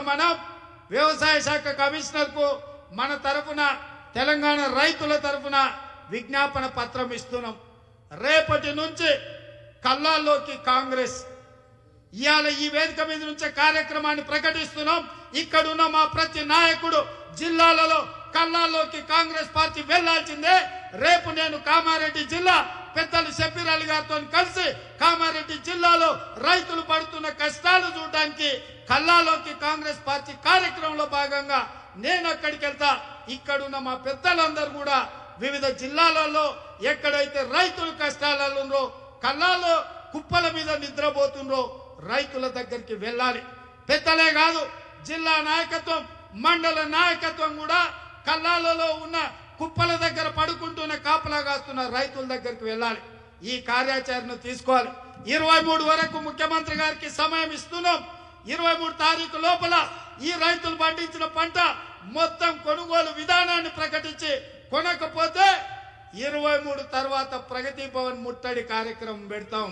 ఇవాళ మన వ్యవసాయ శాఖ కమిషనర్ కు మన తరఫున తెలంగాణ రైతుల తరఫున విజ్ఞాపన పత్రం ఇస్తున్నాం రేపటి నుంచి కల్లాల్లోకి కాంగ్రెస్ ఇవాళ ఈ వేదిక మీద నుంచే కార్యక్రమాన్ని ప్రకటిస్తున్నాం ఇక్కడున్న మా ప్రతి నాయకుడు జిల్లాలలో కల్లాల్లోకి కాంగ్రెస్ పార్టీ వెళ్లాల్సిందే రేపు నేను కామారెడ్డి జిల్లా పెద్దలు కేసీఆర్ గారితో కలిసి కామారెడ్డి జిల్లాలో రైతులు పడుతున్న కష్టాలు చూడడానికి కల్లాలోకి కాంగ్రెస్ పార్టీ కార్యక్రమంలో భాగంగా నేను అక్కడికి వెళ్తా ఇక్కడున్న మా పెద్దలందరూ కూడా వివిధ జిల్లాలలో ఎక్కడైతే రైతులు కష్టాలలో కళ్ళాలో కుప్పల మీద నిద్రపోతుండ్రో రైతుల దగ్గరికి వెళ్ళాలి పెద్దలే కాదు జిల్లా నాయకత్వం మండల నాయకత్వం కూడా కళ్ళాలలో ఉన్న కుప్పల దగ్గర పడుకుంటున్న కాపలా కాస్తున్న రైతుల దగ్గరికి వెళ్ళాలి ఈ కార్యాచరణ తీసుకోవాలి ఇరవై మూడు వరకు ముఖ్యమంత్రి గారికి సమయం ఇస్తున్నాం ఇరవై మూడు తారీఖు లోపల ఈ రైతులు పండించిన పంట మొత్తం కొనుగోలు విధానాన్ని ప్రకటించి కొనకపోతే ఇరవై మూడు తర్వాత ప్రగతి భవన్ ముట్టడి కార్యక్రమం పెడతాం